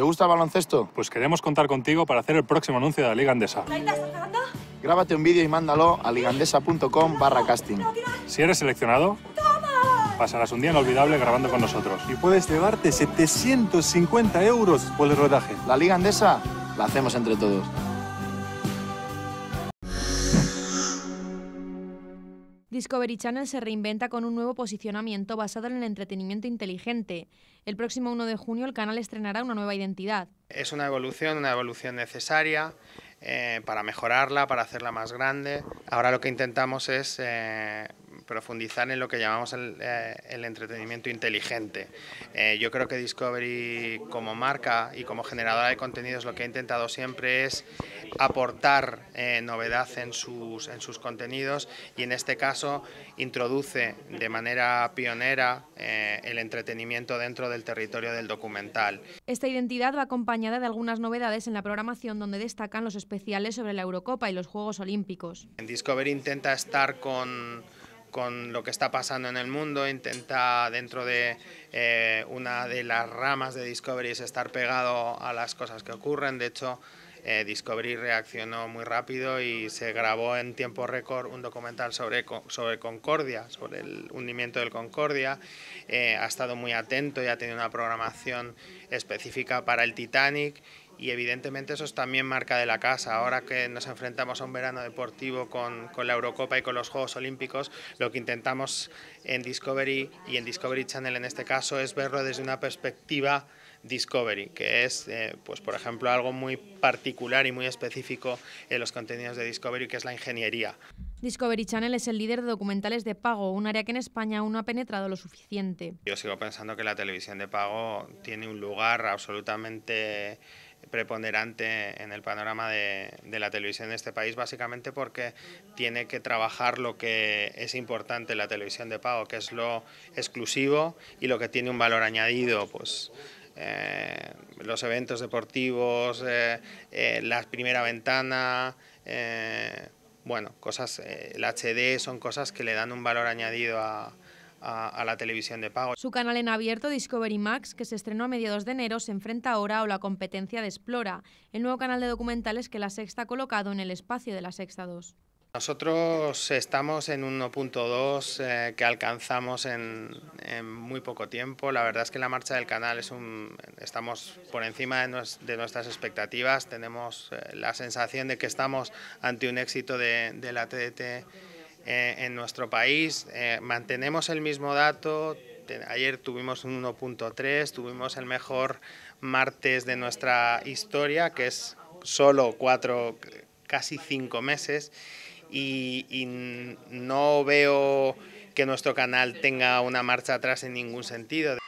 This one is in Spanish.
¿Te gusta el baloncesto? Pues queremos contar contigo para hacer el próximo anuncio de la Liga Andesa. Grábate un vídeo y mándalo a ligandesa.com barra casting. Si eres seleccionado, pasarás un día inolvidable grabando con nosotros. Y puedes llevarte 750 euros por el rodaje. La Liga Andesa la hacemos entre todos. Discovery Channel se reinventa con un nuevo posicionamiento basado en el entretenimiento inteligente. El próximo 1 de junio el canal estrenará una nueva identidad. Es una evolución, una evolución necesaria eh, para mejorarla, para hacerla más grande. Ahora lo que intentamos es eh, profundizar en lo que llamamos el, eh, entretenimiento inteligente. Eh, yo creo que Discovery como marca y como generadora de contenidos lo que ha intentado siempre es aportar eh, novedad en sus, en sus contenidos y en este caso introduce de manera pionera el entretenimiento dentro del territorio del documental. Esta identidad va acompañada de algunas novedades en la programación donde destacan los especiales sobre la Eurocopa y los Juegos Olímpicos. Discovery intenta estar con con lo que está pasando en el mundo, intenta dentro de eh, una de las ramas de Discovery estar pegado a las cosas que ocurren. De hecho, eh, Discovery reaccionó muy rápido y se grabó en tiempo récord un documental sobre, sobre Concordia, sobre el hundimiento del Concordia. Eh, ha estado muy atento y ha tenido una programación específica para el Titanic y evidentemente eso es también marca de la casa. Ahora que nos enfrentamos a un verano deportivo con, la Eurocopa y con los Juegos Olímpicos, lo que intentamos en Discovery y en Discovery Channel en este caso es verlo desde una perspectiva Discovery, que es, eh, pues por ejemplo, algo muy particular y muy específico en los contenidos de Discovery, que es la ingeniería. Discovery Channel es el líder de documentales de pago, un área que en España aún no ha penetrado lo suficiente. Yo sigo pensando que la televisión de pago tiene un lugar absolutamente preponderante en el panorama de, la televisión de este país, básicamente porque tiene que trabajar lo que es importante la televisión de pago, que es lo exclusivo y lo que tiene un valor añadido, pues eh, los eventos deportivos, eh, eh, la primera ventana, bueno, cosas, el HD son cosas que le dan un valor añadido a, a, la televisión de pago. Su canal en abierto Discovery Max, que se estrenó a mediados de enero, se enfrenta ahora a la competencia de Explora, el nuevo canal de documentales que La Sexta ha colocado en el espacio de La Sexta 2. Nosotros estamos en 1.2 eh, que alcanzamos en, muy poco tiempo. La verdad es que la marcha del canal es un, estamos por encima de, nuestras expectativas. Tenemos eh, la sensación de que estamos ante un éxito de, de la TDT eh, en nuestro país. Eh, mantenemos el mismo dato, ayer tuvimos un 1.3, tuvimos el mejor martes de nuestra historia, que es solo cuatro, casi cinco meses, y no veo que nuestro canal tenga una marcha atrás en ningún sentido.